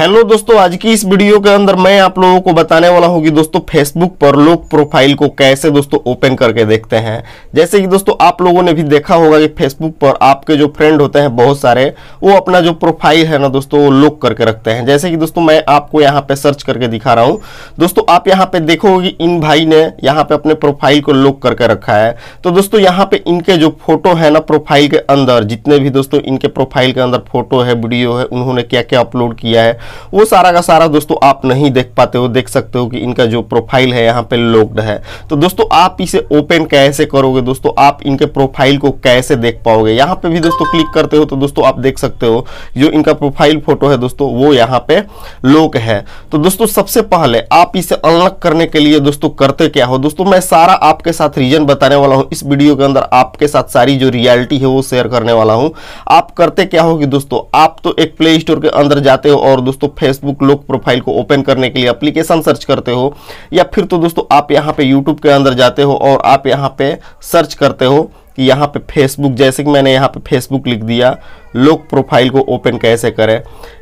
hello दोस्तों आज की इस वीडियो के अंदर मैं आप लोगों को बताने वाला हूँ कि दोस्तों फेसबुक पर लोग प्रोफाइल को कैसे दोस्तों ओपन करके देखते हैं जैसे कि दोस्तों आप लोगों ने भी देखा होगा कि फेसबुक पर आपके जो फ्रेंड होते हैं बहुत सारे वो अपना जो प्रोफाइल है ना दोस्तों वो लोक करके रखते हैं जैसे कि दोस्तों मैं आपको यहाँ पे सर्च करके दिखा रहा हूँ दोस्तों आप यहाँ पे देखोगे कि इन भाई ने यहाँ पे अपने प्रोफाइल को लोक करके रखा है तो दोस्तों यहाँ पे इनके जो फोटो है ना प्रोफाइल के अंदर जितने भी दोस्तों इनके प्रोफाइल के अंदर फोटो है वीडियो है उन्होंने क्या क्या अपलोड किया है वो सारा का सारा दोस्तों आप नहीं देख पाते हो देख सकते हो कि इनका जो प्रोफाइल है यहाँ पे लोकड है तो दोस्तों आप इसे ओपन कैसे करोगे दोस्तों आप इनके प्रोफाइल को कैसे देख पाओगे यहाँ पे भी दोस्तों क्लिक करते हो तो दोस्तों आप देख सकते हो जो इनका प्रोफाइल फोटो है दोस्तों वो यहाँ पे लोक है तो दोस्तों सबसे पहले आप इसे अनलॉक करने के लिए दोस्तों करते क्या हो दोस्तों मैं सारा आपके साथ रीजन बताने वाला हूँ इस वीडियो के अंदर आपके साथ सारी जो रियलिटी है वो शेयर करने वाला हूँ आप करते क्या हो कि दोस्तों आप तो एक प्ले स्टोर के अंदर जाते हो और दोस्तों दोस्तों फेसबुक लोक प्रोफाइल को ओपन करने के लिए अप्लीकेशन सर्च करते हो या फिर तो दोस्तों आप यहाँ पे यूट्यूब के अंदर जाते हो और आप यहाँ पे सर्च करते हो कि यहाँ पे फेसबुक जैसे कि मैंने यहाँ पे फेसबुक लिख दिया लोग प्रोफाइल को ओपन कैसे करें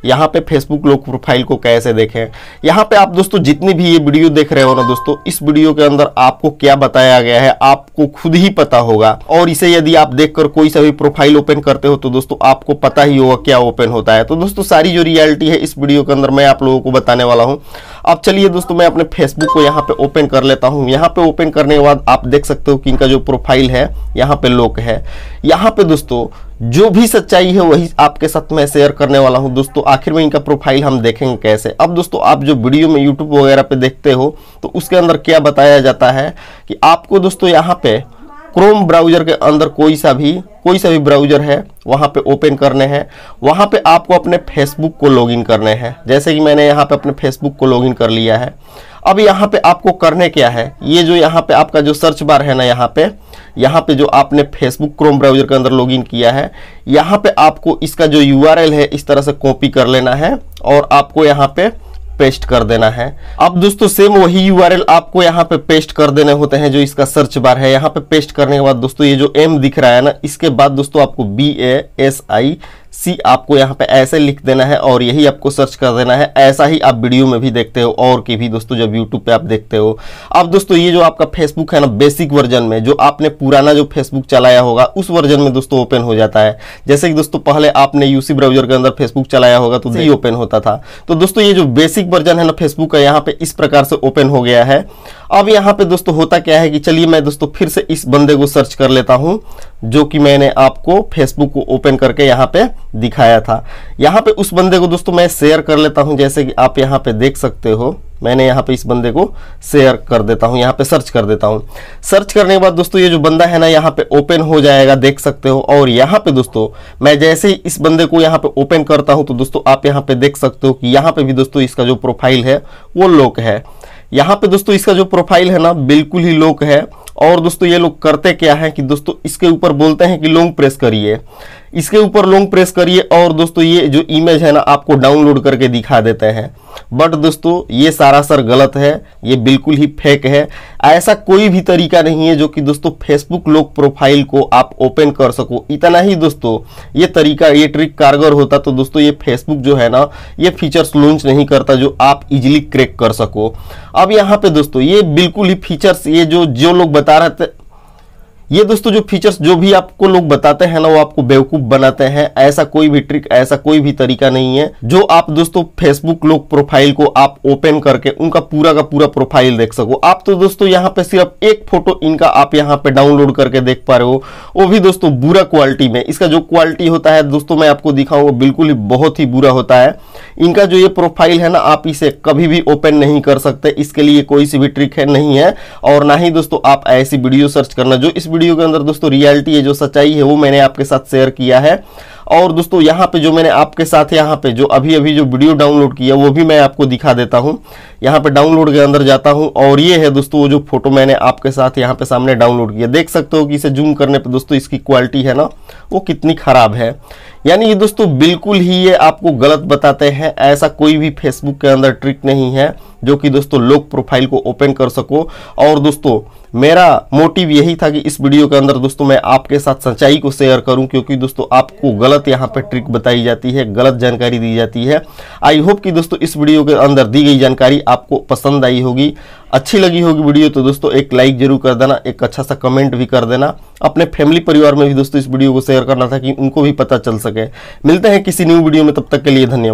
यहाँ पे फेसबुक लोग प्रोफाइल को कैसे देखें यहाँ पे आप दोस्तों जितनी भी ये वीडियो देख रहे हो ना दोस्तों इस वीडियो के अंदर आपको क्या बताया गया है आपको खुद ही पता होगा और इसे यदि आप कर कोई सा भी प्रोफाइल ओपन करते हो तो दोस्तों आपको पता ही होगा क्या ओपन होता है तो दोस्तों सारी जो रियलिटी है इस वीडियो के अंदर मैं आप लोगों को बताने वाला हूँ अब चलिए दोस्तों मैं अपने फेसबुक को यहाँ पे ओपन कर लेता हूँ यहाँ पे ओपन करने के बाद आप देख सकते हो कि इनका जो प्रोफाइल है यहाँ पे लोक है यहाँ पे दोस्तों जो भी सच्चाई है वही आपके साथ मैं शेयर करने वाला हूँ दोस्तों आखिर में इनका प्रोफाइल हम देखेंगे कैसे अब दोस्तों आप जो वीडियो में यूट्यूब वगैरह पे देखते हो तो उसके अंदर क्या बताया जाता है कि आपको दोस्तों यहाँ पे क्रोम ब्राउजर के अंदर कोई सा भी कोई सा भी ब्राउजर है वहाँ पे ओपन करने हैं वहाँ पे आपको अपने फेसबुक को लॉगिन करने हैं जैसे कि मैंने यहाँ पे अपने फेसबुक को लॉगिन कर लिया है अब यहाँ पे आपको करने क्या है ये जो यहाँ पे आपका जो सर्च बार है ना यहाँ पे यहाँ पे जो आपने फेसबुक क्रोम ब्राउजर के अंदर लॉगिन किया है यहाँ पे आपको इसका जो यू है इस तरह से कॉपी कर लेना है और आपको यहाँ पे पेस्ट कर देना है अब दोस्तों सेम वही यूआरएल आपको यहाँ पे पेस्ट कर देने होते हैं जो इसका सर्च बार है यहाँ पे पेस्ट करने के बाद दोस्तों ये जो एम दिख रहा है ना इसके बाद दोस्तों आपको बी ए एस आई सी आपको यहाँ पे ऐसे लिख देना है और यही आपको सर्च कर देना है ऐसा ही आप वीडियो में भी देखते हो और की भी दोस्तों जब यूट्यूब पे आप देखते हो अब दोस्तों ये जो आपका फेसबुक है ना बेसिक वर्जन में जो आपने पुराना जो फेसबुक चलाया होगा उस वर्जन में दोस्तों ओपन हो जाता है जैसे कि दोस्तों पहले आपने यूसी ब्राउजर के अंदर फेसबुक चलाया होगा तो यही ओपन होता था तो दोस्तों ये जो बेसिक वर्जन है ना फेसबुक का यहाँ पे इस प्रकार से ओपन हो गया है अब यहाँ पे दोस्तों होता क्या है कि चलिए मैं दोस्तों फिर से इस बंदे को सर्च कर लेता हूँ जो कि मैंने आपको फेसबुक को ओपन करके यहाँ पे दिखाया था यहाँ पे उस बंदे को दोस्तों मैं शेयर कर लेता हूँ जैसे कि आप यहाँ पे देख सकते हो मैंने यहाँ पे इस बंदे को शेयर कर देता हूँ यहाँ पे सर्च कर देता हूँ सर्च करने के बाद दोस्तों ये जो बंदा है ना यहाँ पे ओपन हो जाएगा देख सकते हो और यहाँ पे दोस्तों मैं जैसे ही इस बंदे को यहाँ पे ओपन करता हूँ तो दोस्तों आप यहाँ पे देख सकते हो कि यहाँ पे भी दोस्तों इसका जो प्रोफाइल है वो लोक है यहाँ पे दोस्तों इसका जो प्रोफाइल है ना बिल्कुल ही लोक है और दोस्तों ये लोग करते क्या है कि दोस्तों इसके ऊपर बोलते हैं कि लॉन्ग प्रेस करिए इसके ऊपर लॉन्ग प्रेस करिए और दोस्तों ये जो इमेज है ना आपको डाउनलोड करके दिखा देते हैं बट दोस्तों ये सारा सर गलत है ये बिल्कुल ही फेक है ऐसा कोई भी तरीका नहीं है जो कि दोस्तों फेसबुक लोग प्रोफाइल को आप ओपन कर सको इतना ही दोस्तों ये तरीका ये ट्रिक कारगर होता तो दोस्तों ये फेसबुक जो है ना ये फीचर्स लॉन्च नहीं करता जो आप इजिली क्रैक कर सको अब यहाँ पे दोस्तों ये बिल्कुल ही फीचर्स ये जो जो लोग बता रहे थे ये दोस्तों जो फीचर्स जो भी आपको लोग बताते हैं ना वो आपको बेवकूफ बनाते हैं ऐसा कोई भी ट्रिक ऐसा कोई भी तरीका नहीं है जो आप दोस्तों फेसबुक लोग प्रोफाइल को आप ओपन करके उनका पूरा का पूरा प्रोफाइल देख सको आप तो दोस्तों यहाँ पे सिर्फ एक फोटो इनका आप यहाँ पे डाउनलोड करके देख पा रहे हो वो भी दोस्तों बुरा क्वालिटी में इसका जो क्वालिटी होता है दोस्तों मैं आपको दिखाऊंगा बिल्कुल ही बहुत ही बुरा होता है इनका जो ये प्रोफाइल है ना आप इसे कभी भी ओपन नहीं कर सकते इसके लिए कोई सी भी ट्रिक है नहीं है और ना ही दोस्तों आप ऐसी वीडियो सर्च करना जो इस वीडियो के अंदर दोस्तों रियलिटी है जो सच्चाई है वो मैंने आपके साथ शेयर किया है और दोस्तों यहाँ पे जो मैंने आपके साथ यहाँ पे जो अभी अभी जो वीडियो डाउनलोड किया वो भी मैं आपको दिखा देता हूँ यहाँ पे डाउनलोड के अंदर जाता हूँ और ये है दोस्तों वो जो फोटो मैंने आपके साथ यहाँ पे सामने डाउनलोड किया देख सकते हो कि इसे जूम करने पे दोस्तों इसकी क्वालिटी है ना वो कितनी ख़राब है यानी ये दोस्तों बिल्कुल ही ये आपको गलत बताते हैं ऐसा कोई भी फेसबुक के अंदर ट्रिक नहीं है जो कि दोस्तों लोग प्रोफाइल को ओपन कर सको और दोस्तों मेरा मोटिव यही था कि इस वीडियो के अंदर दोस्तों मैं आपके साथ सच्चाई को शेयर करूं क्योंकि दोस्तों आपको गलत यहां पर ट्रिक बताई जाती है गलत जानकारी दी जाती है आई होप कि दोस्तों इस वीडियो के अंदर दी गई जानकारी आपको पसंद आई होगी अच्छी लगी होगी वीडियो तो दोस्तों एक लाइक जरूर कर देना एक अच्छा सा कमेंट भी कर देना अपने फैमिली परिवार में भी दोस्तों इस वीडियो को शेयर करना था कि उनको भी पता चल सके मिलते हैं किसी न्यू वीडियो में तब तक के लिए धन्यवाद